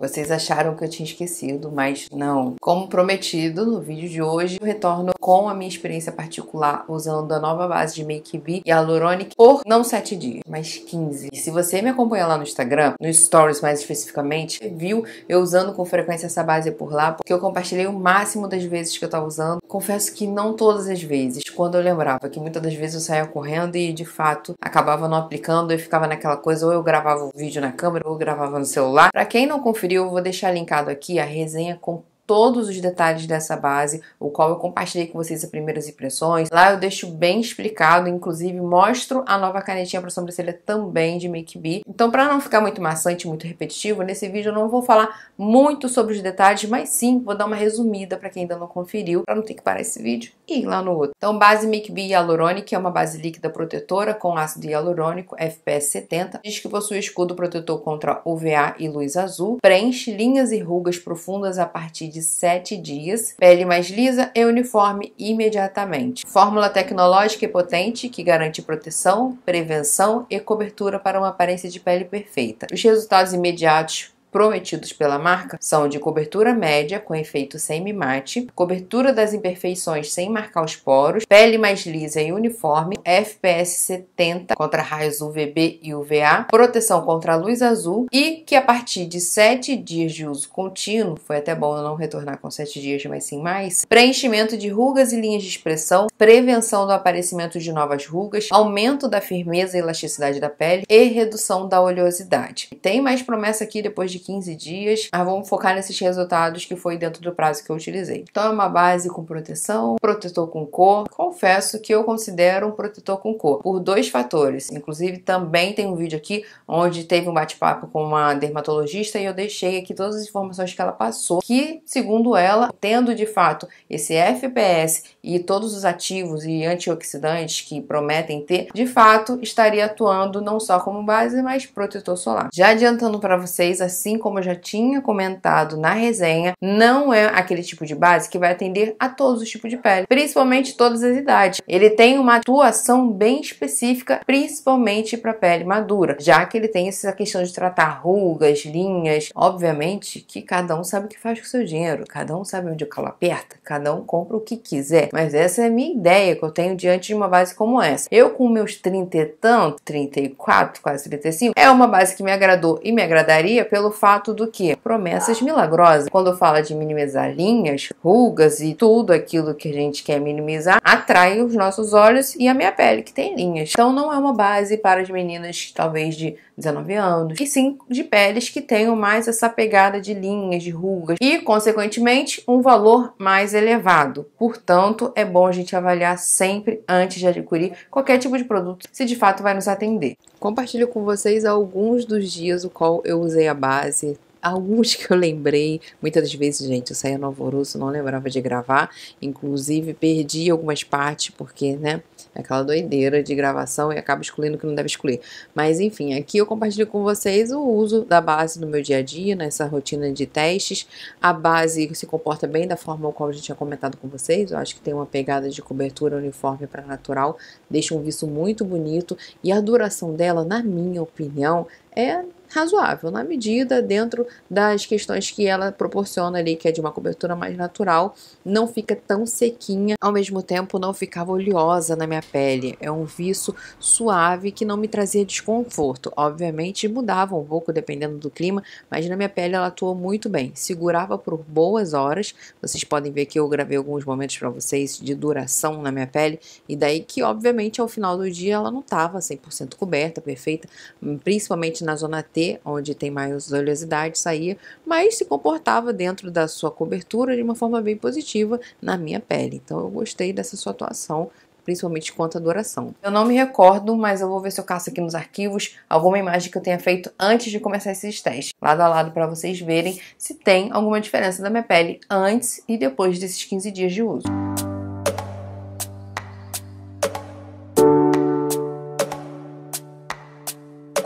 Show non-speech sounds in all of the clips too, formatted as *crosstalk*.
Vocês acharam que eu tinha esquecido, mas não. Como prometido no vídeo de hoje, eu retorno com a minha experiência particular usando a nova base de Make B e Hyaluronic por não 7 dias, mas 15. E se você me acompanha lá no Instagram, nos stories mais especificamente, viu eu usando com frequência essa base por lá, porque eu compartilhei o máximo das vezes que eu tava usando. Confesso que não todas as vezes, quando eu lembrava que muitas das vezes eu saía correndo e de fato acabava não aplicando e ficava naquela coisa, ou eu gravava o vídeo na câmera ou eu gravava no celular. Para quem não confia eu vou deixar linkado aqui a resenha completa todos os detalhes dessa base, o qual eu compartilhei com vocês as primeiras impressões. Lá eu deixo bem explicado, inclusive mostro a nova canetinha para sobrancelha também de Make Be. Então, para não ficar muito maçante, muito repetitivo, nesse vídeo eu não vou falar muito sobre os detalhes, mas sim vou dar uma resumida para quem ainda não conferiu, para não ter que parar esse vídeo e ir lá no outro. Então, base Make Be Hyaluronic é uma base líquida protetora com ácido hialurônico FPS 70, diz que possui escudo protetor contra UVA e luz azul, preenche linhas e rugas profundas a partir de de 7 dias, pele mais lisa e uniforme imediatamente. Fórmula tecnológica e potente que garante proteção, prevenção e cobertura para uma aparência de pele perfeita. Os resultados imediatos prometidos pela marca são de cobertura média com efeito semi-mate, cobertura das imperfeições sem marcar os poros, pele mais lisa e uniforme, FPS 70 contra raios UVB e UVA, proteção contra a luz azul e que a partir de 7 dias de uso contínuo, foi até bom eu não retornar com 7 dias, mas sim mais, preenchimento de rugas e linhas de expressão, prevenção do aparecimento de novas rugas, aumento da firmeza e elasticidade da pele e redução da oleosidade. Tem mais promessa aqui depois de de 15 dias, mas ah, vamos focar nesses resultados que foi dentro do prazo que eu utilizei. Então é uma base com proteção, protetor com cor. Confesso que eu considero um protetor com cor por dois fatores. Inclusive também tem um vídeo aqui onde teve um bate-papo com uma dermatologista e eu deixei aqui todas as informações que ela passou, que segundo ela, tendo de fato esse FPS e todos os ativos e antioxidantes que prometem ter, de fato estaria atuando não só como base, mas protetor solar. Já adiantando para vocês, assim assim como eu já tinha comentado na resenha, não é aquele tipo de base que vai atender a todos os tipos de pele, principalmente todas as idades. Ele tem uma atuação bem específica, principalmente para pele madura, já que ele tem essa questão de tratar rugas, linhas. Obviamente que cada um sabe o que faz com o seu dinheiro, cada um sabe onde o calo aperta, cada um compra o que quiser. Mas essa é a minha ideia que eu tenho diante de uma base como essa. Eu, com meus 30 e tanto, 34, quase 35, é uma base que me agradou e me agradaria pelo fato do que? Promessas milagrosas. Quando fala de minimizar linhas, rugas e tudo aquilo que a gente quer minimizar, atrai os nossos olhos e a minha pele, que tem linhas. Então não é uma base para as meninas, talvez de 19 anos, e sim de peles que tenham mais essa pegada de linhas, de rugas e, consequentemente, um valor mais elevado. Portanto, é bom a gente avaliar sempre antes de adquirir qualquer tipo de produto se de fato vai nos atender. Compartilho com vocês alguns dos dias o qual eu usei a base frase. Alguns que eu lembrei, muitas das vezes, gente, eu saía no alvoroço, não lembrava de gravar, inclusive perdi algumas partes, porque, né, é aquela doideira de gravação e acaba excluindo o que não deve excluir. Mas, enfim, aqui eu compartilho com vocês o uso da base no meu dia a dia, nessa rotina de testes. A base se comporta bem da forma como a gente tinha comentado com vocês, eu acho que tem uma pegada de cobertura uniforme para natural, deixa um viço muito bonito, e a duração dela, na minha opinião, é razoável, na medida dentro das questões que ela proporciona ali, que é de uma cobertura mais natural, não fica tão sequinha, ao mesmo tempo não ficava oleosa na minha pele. É um viço suave que não me trazia desconforto. Obviamente mudava um pouco dependendo do clima, mas na minha pele ela atuou muito bem. Segurava por boas horas. Vocês podem ver que eu gravei alguns momentos para vocês de duração na minha pele e daí que obviamente ao final do dia ela não estava 100% coberta, perfeita, hum, principalmente na zona T onde tem mais oleosidade, saía, mas se comportava dentro da sua cobertura de uma forma bem positiva na minha pele. Então eu gostei dessa sua atuação, principalmente quanto à duração. Eu não me recordo, mas eu vou ver se eu caço aqui nos arquivos alguma imagem que eu tenha feito antes de começar esses testes, lado a lado para vocês verem se tem alguma diferença da minha pele antes e depois desses 15 dias de uso.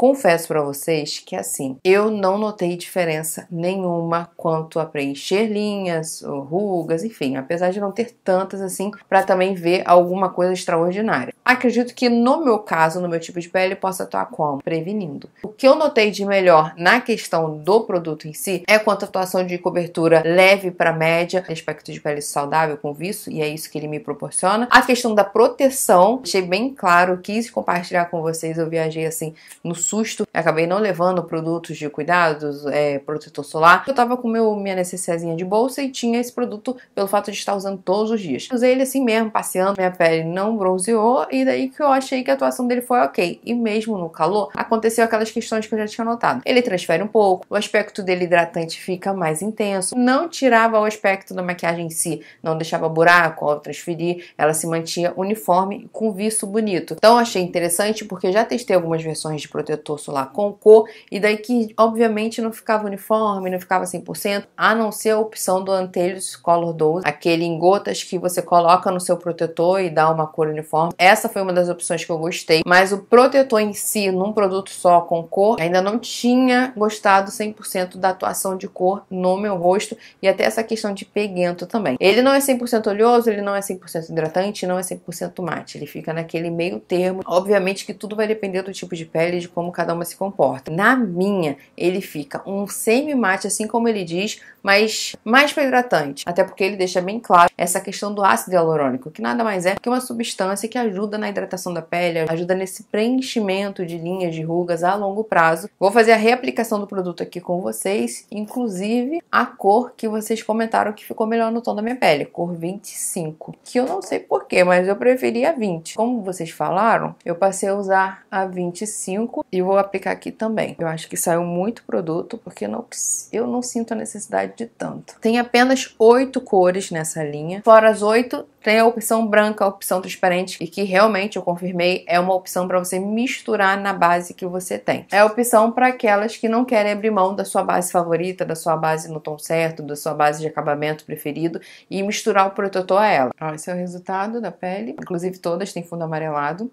confesso para vocês que assim, eu não notei diferença nenhuma quanto a preencher linhas, rugas, enfim, apesar de não ter tantas assim, para também ver alguma coisa extraordinária. Acredito que no meu caso, no meu tipo de pele, possa atuar como? Prevenindo. O que eu notei de melhor na questão do produto em si é quanto à atuação de cobertura leve para média, aspecto de pele saudável com vício, e é isso que ele me proporciona. A questão da proteção, achei bem claro, quis compartilhar com vocês, eu viajei assim no susto. acabei não levando produtos de cuidados, é, protetor solar. Eu tava com meu, minha necessezinha de bolsa e tinha esse produto pelo fato de estar usando todos os dias. Usei ele assim mesmo, passeando, minha pele não bronzeou e daí que eu achei que a atuação dele foi ok. E mesmo no calor, aconteceu aquelas questões que eu já tinha notado. Ele transfere um pouco, o aspecto dele hidratante fica mais intenso, não tirava o aspecto da maquiagem em si, não deixava buraco ao transferir, ela se mantinha uniforme com viço bonito. Então achei interessante porque já testei algumas versões de protetor protetor solar com cor, e daí que obviamente não ficava uniforme, não ficava 100%, a não ser a opção do Antelius Color 12, aquele em gotas que você coloca no seu protetor e dá uma cor uniforme. Essa foi uma das opções que eu gostei, mas o protetor em si, num produto só com cor, ainda não tinha gostado 100% da atuação de cor no meu rosto e até essa questão de peguento também. Ele não é 100% oleoso, ele não é 100% hidratante, não é 100% mate, ele fica naquele meio termo. Obviamente que tudo vai depender do tipo de pele, de como cada uma se comporta. Na minha, ele fica um semi-mate, assim como ele diz, mas mais para hidratante. Até porque ele deixa bem claro essa questão do ácido hialurônico, que nada mais é que uma substância que ajuda na hidratação da pele, ajuda nesse preenchimento de linhas de rugas a longo prazo. Vou fazer a reaplicação do produto aqui com vocês, inclusive a cor que vocês comentaram que ficou melhor no tom da minha pele, cor 25, que eu não sei porquê, mas eu preferi a 20. Como vocês falaram, eu passei a usar a 25 e vou aplicar aqui também. Eu acho que saiu muito produto, porque não, eu não sinto a necessidade de tanto. Tem apenas oito cores nessa linha. Fora as oito, tem a opção branca, a opção transparente, e que realmente eu confirmei é uma opção para você misturar na base que você tem. É a opção para aquelas que não querem abrir mão da sua base favorita, da sua base no tom certo, da sua base de acabamento preferido e misturar o protetor a ela. Ó, esse é o resultado da pele. Inclusive todas têm fundo amarelado.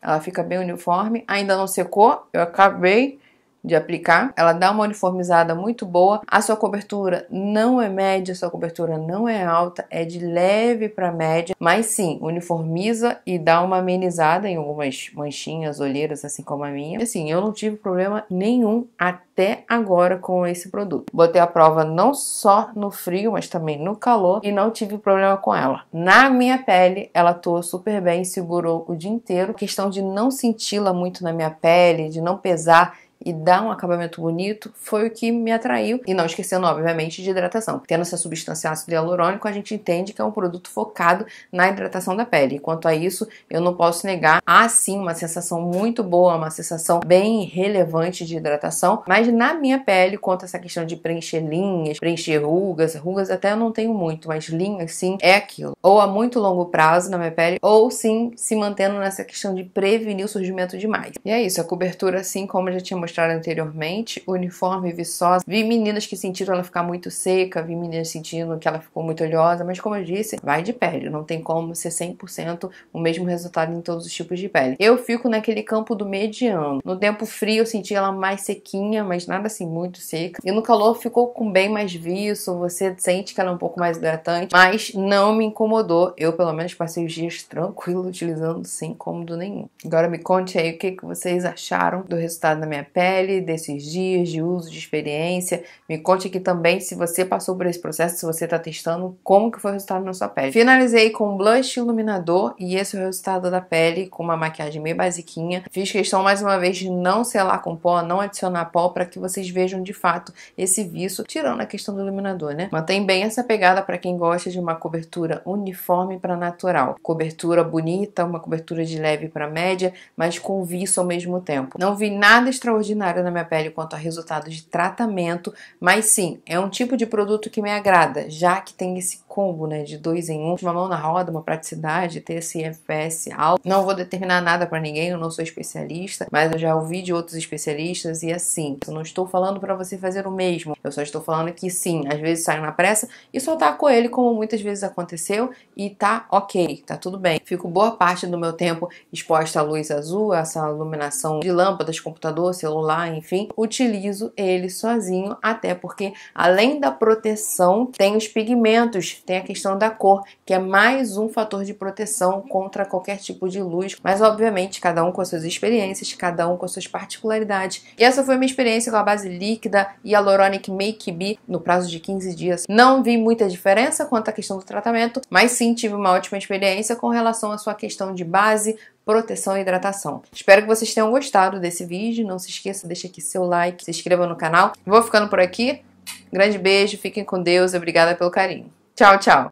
Ela fica bem uniforme, ainda não secou, eu acabei de aplicar. Ela dá uma uniformizada muito boa. A sua cobertura não é média, sua cobertura não é alta, é de leve para média, mas sim, uniformiza e dá uma amenizada em algumas manchinhas, olheiras, assim como a minha. Assim, eu não tive problema nenhum até agora com esse produto. Botei a prova não só no frio, mas também no calor e não tive problema com ela. Na minha pele, ela atuou super bem, segurou o dia inteiro. A questão de não senti-la muito na minha pele, de não pesar e dá um acabamento bonito foi o que me atraiu. E não esquecendo, obviamente, de hidratação. Tendo essa substância ácido hialurônico, a gente entende que é um produto focado na hidratação da pele. Quanto a isso, eu não posso negar, há sim uma sensação muito boa, uma sensação bem relevante de hidratação, mas na minha pele, quanto a essa questão de preencher linhas, preencher rugas, rugas até eu não tenho muito, mas linhas sim, é aquilo. Ou a muito longo prazo na minha pele, ou sim se mantendo nessa questão de prevenir o surgimento de mais. E é isso, a cobertura, assim como eu já tinha mostrar anteriormente, uniforme viçosa. Vi meninas que sentiram ela ficar muito seca, vi meninas sentindo que ela ficou muito oleosa, mas como eu disse, vai de pele, não tem como ser 100% o mesmo resultado em todos os tipos de pele. Eu fico naquele campo do mediano. No tempo frio eu senti ela mais sequinha, mas nada assim muito seca. E no calor ficou com bem mais viço, você sente que ela é um pouco mais hidratante, mas não me incomodou. Eu pelo menos passei os dias tranquilo *laughs* utilizando sem incômodo nenhum. Agora me conte aí o que, que vocês acharam do resultado da minha pele pele desses dias de uso, de experiência. Me conte aqui também se você passou por esse processo, se você está testando, como que foi o resultado na sua pele. Finalizei com blush iluminador e esse é o resultado da pele com uma maquiagem meio basiquinha. Fiz questão mais uma vez de não selar com pó, não adicionar pó para que vocês vejam de fato esse viço, tirando a questão do iluminador, né? Mantém bem essa pegada para quem gosta de uma cobertura uniforme para natural. Cobertura bonita, uma cobertura de leve para média, mas com viço ao mesmo tempo. Não vi nada extraordinário extraordinário na minha pele quanto a resultado de tratamento, mas sim, é um tipo de produto que me agrada, já que tem esse combo, né, de dois em um, uma mão na roda, uma praticidade, ter esse FPS alto. Não vou determinar nada para ninguém, eu não sou especialista, mas eu já ouvi de outros especialistas e assim, eu não estou falando para você fazer o mesmo, eu só estou falando que sim, às vezes saio na pressa e só tá com ele como muitas vezes aconteceu e tá ok, tá tudo bem. Fico boa parte do meu tempo exposta à luz azul, essa iluminação de lâmpadas, computador, celular, enfim, utilizo ele sozinho, até porque além da proteção, tem os pigmentos, tem a questão da cor, que é mais um fator de proteção contra qualquer tipo de luz, mas obviamente cada um com as suas experiências, cada um com as suas particularidades. E essa foi minha experiência com a base líquida e Hyaluronic Make B no prazo de 15 dias. Não vi muita diferença quanto à questão do tratamento, mas sim tive uma ótima experiência com relação à sua questão de base, proteção e hidratação. Espero que vocês tenham gostado desse vídeo. Não se esqueça, deixa aqui seu like, se inscreva no canal. Vou ficando por aqui. Grande beijo, fiquem com Deus. Obrigada pelo carinho. Tchau, tchau.